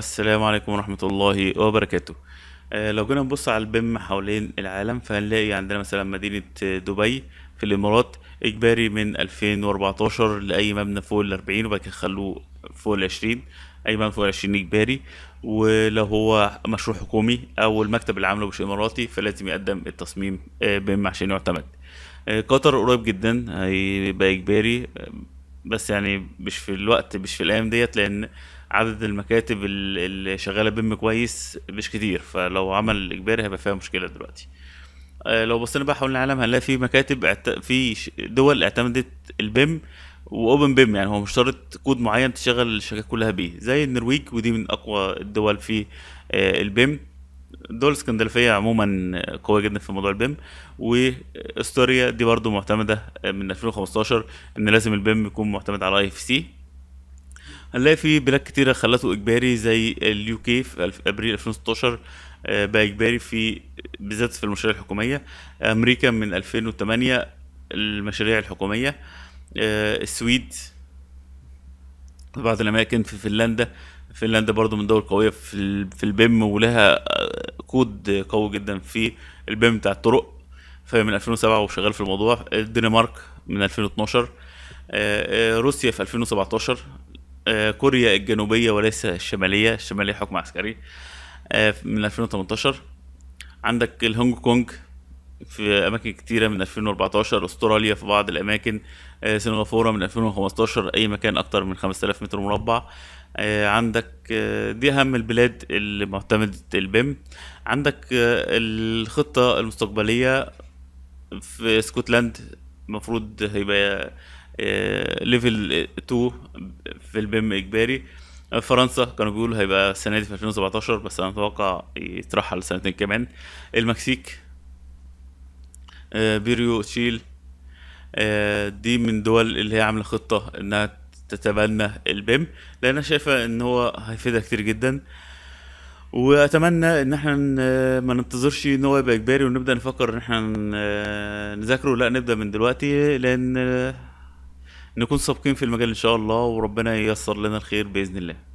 السلام عليكم ورحمة الله وبركاته آه لو جينا نبص على البيم حوالين العالم فهنلاقي عندنا مثلا مدينة آه، دبي في الإمارات إجباري من 2014 لأي مبنى فوق ال 40 وبعد كده خلوه فوق ال 20 أي مبنى فوق ال 20 إجباري ولو هو مشروع حكومي أو المكتب اللي عامله مش إماراتي فلازم يقدم التصميم آه، بيم عشان يعتمد آه، قطر قريب جدا هيبقى إجباري بس يعني مش في الوقت مش في الايام ديت لان عدد المكاتب اللي شغاله بم كويس مش كتير فلو عمل اجباري هيبقى فيها مشكله دلوقتي آه، لو بصينا بقى حول العالم هنلاقي في مكاتب في دول اعتمدت البيم واوبن بيم يعني هو مش شرط كود معين تشغل الشركات كلها بيه زي النرويج ودي من اقوى الدول في آه، البيم دول اسكندلفيه عموما قويه جدا في موضوع البيم واستوريا دي برضو معتمده من 2015 ان لازم البيم يكون معتمد على اي اف سي هنلاقي في بلاد كتيره خلته اجباري زي اليو كي في ابريل 2016 آه، بقى اجباري في بالذات في المشاريع الحكوميه امريكا من 2008 المشاريع الحكوميه آه، السويد بعض الاماكن في فنلندا فنلندا برضو من دول قويه في في البيم ولها كود قوي جدا في البيم بتاع الطرق فهي من 2007 وشغال في الموضوع الدنمارك من 2012 آه، آه، روسيا في 2017 آه، كوريا الجنوبيه وليس الشماليه الشماليه حكم عسكري من 2018 عندك الهونج كونج في اماكن كتيره من 2014 استراليا في بعض الاماكن سنغافوره من 2015 اي مكان اكتر من 5000 متر مربع آه، عندك آه، دي اهم البلاد اللي معتمدة البيم عندك آه، الخطة المستقبلية في اسكتلند المفروض هيبقى ليفل 2 في البيم اجباري فرنسا كانوا بيقولوا هيبقى السنه دي في 2017 بس انا اتوقع يترحل سنتين كمان المكسيك بيريو تشيل دي من دول اللي هي عامله خطه انها تتبنى البيم لان انا شايفه ان هو هيفيدها كتير جدا واتمنى ان احنا ما ننتظرش ان هو يبقى اجباري ونبدا نفكر ان احنا نذاكره لا نبدا من دلوقتي لان نكون سابقين في المجال ان شاء الله وربنا ييسر لنا الخير باذن الله